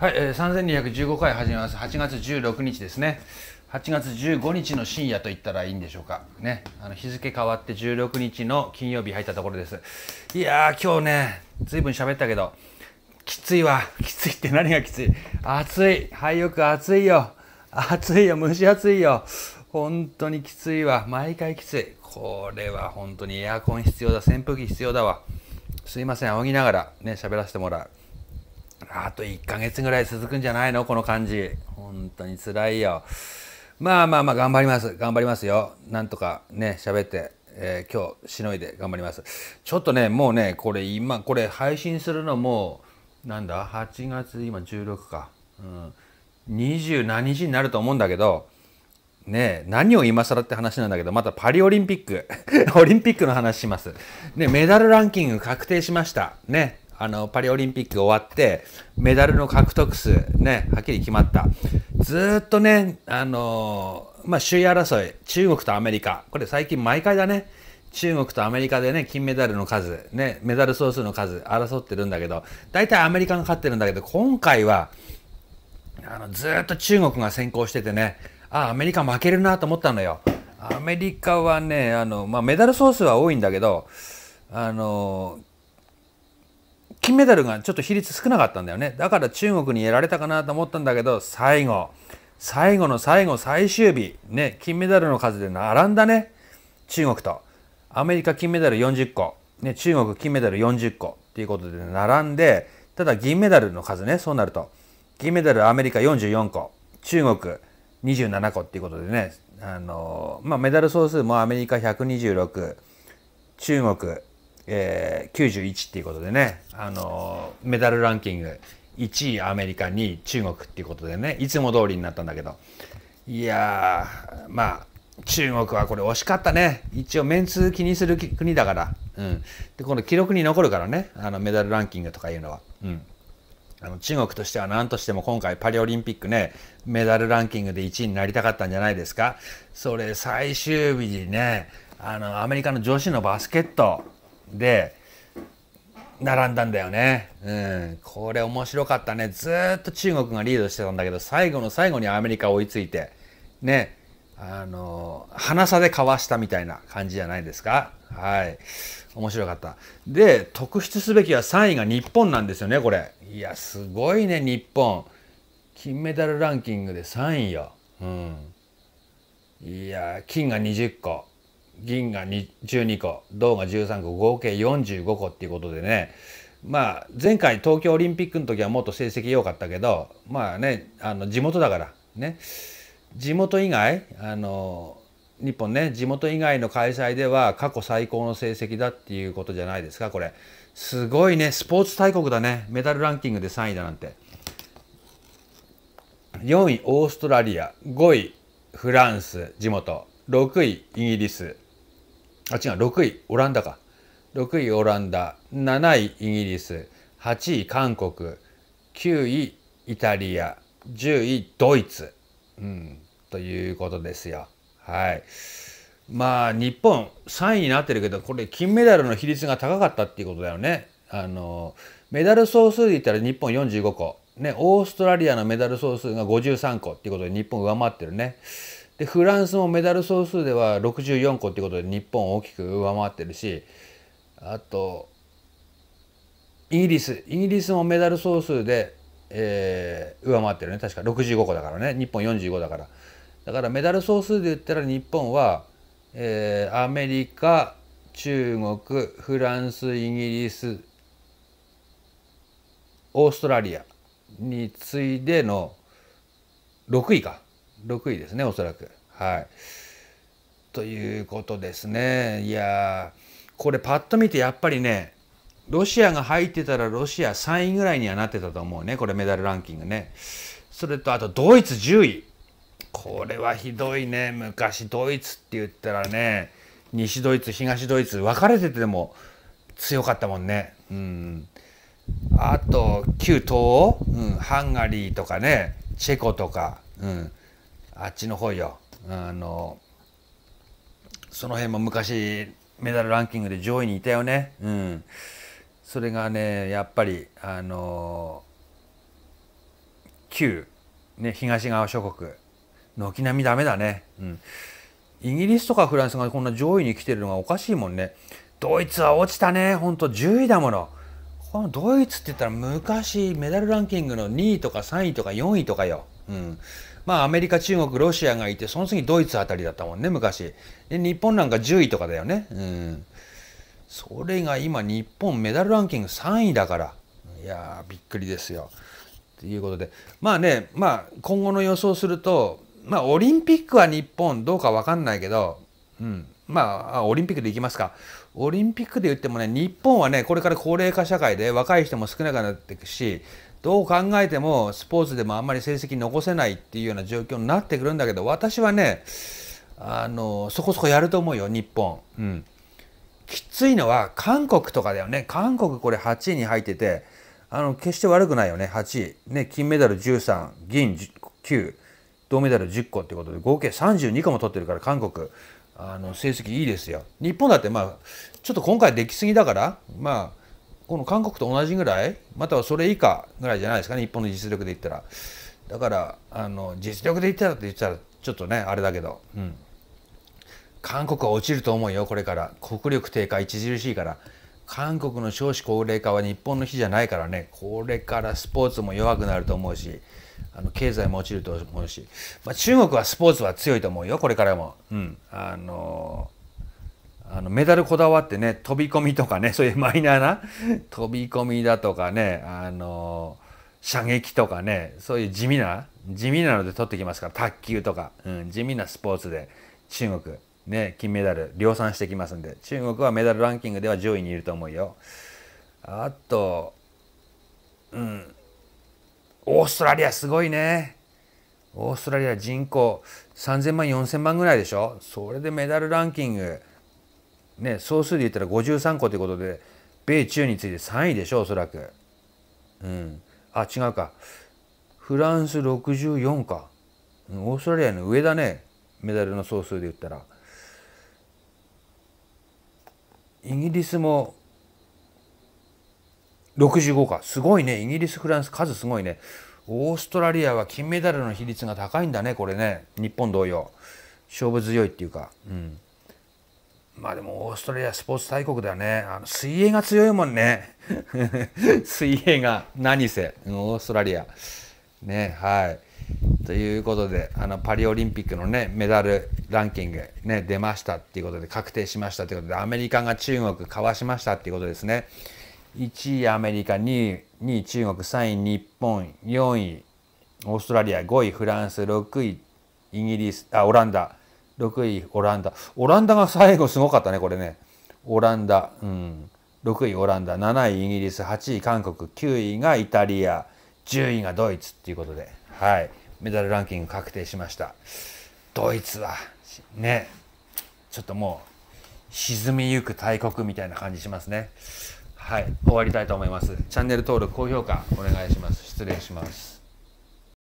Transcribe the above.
はい、えー、3215回始めます。8月16日ですね。8月15日の深夜と言ったらいいんでしょうか。ね。あの日付変わって16日の金曜日入ったところです。いやー、今日ね、ずいぶん喋ったけど、きついわ。きついって何がきつい暑い。はいよく暑いよ。暑いよ。蒸し暑いよ。本当にきついわ。毎回きつい。これは本当にエアコン必要だ。扇風機必要だわ。すいません。仰ぎながらね、喋らせてもらう。あと1ヶ月ぐらい続くんじゃないのこの感じ。本当に辛いよ。まあまあまあ頑張ります。頑張りますよ。なんとかね、喋って、えー、今日しのいで頑張ります。ちょっとね、もうね、これ今、これ配信するのも、なんだ、8月今16か。うん。20何日になると思うんだけど、ね何を今更って話なんだけど、またパリオリンピック、オリンピックの話します。ね、メダルランキング確定しました。ね、あの、パリオリンピック終わって、メダルの獲得数、ね、はっきり決まった。ずっとね、あのー、まあ、首位争い、中国とアメリカ、これ最近毎回だね。中国とアメリカでね、金メダルの数、ね、メダル総数の数、争ってるんだけど、大体アメリカが勝ってるんだけど、今回は、あの、ずっと中国が先行しててね、あ、アメリカ負けるなと思ったのよ。アメリカはね、あの、まあ、メダル総数は多いんだけど、あの、金メダルがちょっと比率少なかったんだよねだから中国にやられたかなと思ったんだけど最後最後の最後最終日ね金メダルの数で並んだね中国とアメリカ金メダル40個、ね、中国金メダル40個っていうことで並んでただ銀メダルの数ねそうなると銀メダルアメリカ44個中国27個っていうことでねあの、まあ、メダル総数もアメリカ126中国えー、91っていうことでね、あのー、メダルランキング1位アメリカ2位中国っていうことでねいつも通りになったんだけどいやまあ中国はこれ惜しかったね一応メンツ気にする国だから、うん、でこの記録に残るからねあのメダルランキングとかいうのは。うんあの中国としては何としても今回パリオリンピックね、メダルランキングで1位になりたかったんじゃないですか。それ最終日にね、あの、アメリカの女子のバスケット、で並んだんだよね、うん、これ面白かったねずっと中国がリードしてたんだけど最後の最後にアメリカ追いついてねあの鼻差でかわしたみたいな感じじゃないですかはい面白かったで特筆すべきは3位が日本なんですよねこれいやすごいね日本金メダルランキングで3位よ、うん、いや金が20個銀が12個銅が13個合計45個っていうことでねまあ前回東京オリンピックの時はもっと成績良かったけどまあねあの地元だからね地元以外あの日本ね地元以外の開催では過去最高の成績だっていうことじゃないですかこれすごいねスポーツ大国だねメダルランキングで3位だなんて4位オーストラリア5位フランス地元6位イギリスあ違う6位オランダか6位オランダ7位イギリス8位韓国9位イタリア10位ドイツ、うん、ということですよ。はいまあ日本3位になってるけどこれ金メダルの比率が高かったっていうことだよね。あのメダル総数で言ったら日本45個、ね、オーストラリアのメダル総数が53個っていうことで日本上回ってるね。でフランスもメダル総数では64個ってことで日本を大きく上回ってるしあとイギリスイギリスもメダル総数で、えー、上回ってるね確か65個だからね日本45だからだからメダル総数で言ったら日本は、えー、アメリカ中国フランスイギリスオーストラリアに次いでの6位か6位ですねおそらくはい。ということですね。いやこれパッと見てやっぱりね、ロシアが入ってたらロシア3位ぐらいにはなってたと思うね、これメダルランキングね。それとあとドイツ10位。これはひどいね。昔ドイツって言ったらね、西ドイツ、東ドイツ、分かれてても強かったもんね。うん。あと、旧東欧、うん、ハンガリーとかね、チェコとか、うん、あっちの方よ。あのその辺も昔メダルランキングで上位にいたよね。うん、それがねやっぱりあの旧、ね、東側諸国軒並みダメだね、うん。イギリスとかフランスがこんな上位に来てるのがおかしいもんね。ドイツは落ちたね。ほんと10位だもの。このドイツって言ったら昔メダルランキングの2位とか3位とか4位とかよ。うん。まあアメリカ、中国、ロシアがいて、その次ドイツあたりだったもんね、昔。で、日本なんか10位とかだよね。うん。それが今、日本メダルランキング3位だから。いやびっくりですよ。ということで、まあね、まあ今後の予想すると、まあオリンピックは日本どうかわかんないけど、うん。まあ、オリンピックでいきますか。オリンピックで言ってもね、日本はね、これから高齢化社会で若い人も少なくなっていくし、どう考えてもスポーツでもあんまり成績残せないっていうような状況になってくるんだけど私はねあのそこそこやると思うよ日本、うん、きついのは韓国とかだよね韓国これ8位に入っててあの決して悪くないよね8位、ね、金メダル13銀9銅メダル10個ってことで合計32個も取ってるから韓国あの成績いいですよ日本だってまあちょっと今回できすぎだからまあこの韓国と同じぐらいまたはそれ以下ぐらいじゃないですかね日本の実力で言ったらだからあの実力で言ったらって言ったらちょっとねあれだけど、うん、韓国は落ちると思うよこれから国力低下著しいから韓国の少子高齢化は日本の日じゃないからねこれからスポーツも弱くなると思うしあの経済も落ちると思うし、まあ、中国はスポーツは強いと思うよこれからも。うん、あのーあのメダルこだわってね飛び込みとかねそういうマイナーな飛び込みだとかねあの射撃とかねそういう地味な地味なので取ってきますから卓球とか、うん、地味なスポーツで中国ね金メダル量産してきますんで中国はメダルランキングでは上位にいると思うよあとうんオーストラリアすごいねオーストラリア人口3000万4000万ぐらいでしょそれでメダルランキングね、総数で言ったら53個ということで米中について3位でしょおそらく。うん、あ違うかフランス64か、うん、オーストラリアの上だねメダルの総数で言ったら。イギリスも65かすごいねイギリスフランス数すごいねオーストラリアは金メダルの比率が高いんだねこれね日本同様勝負強いっていうかうん。まあでもオーストラリアスポーツ大国だよね。あの水泳が強いもんね。水泳が何せ、オーストラリア。ね、はい。ということで、あのパリオリンピックのね、メダルランキング、ね、出ましたっていうことで、確定しましたということで、アメリカが中国、かわしましたっていうことですね。1位アメリカ、2位、2位中国、3位日本、4位オーストラリア、5位フランス、6位イギリス、あ、オランダ、6位オランダオランダが最後すごかったねこれねオランダ、うん、6位オランダ7位イギリス8位韓国9位がイタリア10位がドイツっていうことで、はい、メダルランキング確定しましたドイツはねちょっともう沈みゆく大国みたいな感じしますねはい終わりたいと思いますチャンネル登録高評価お願いします失礼します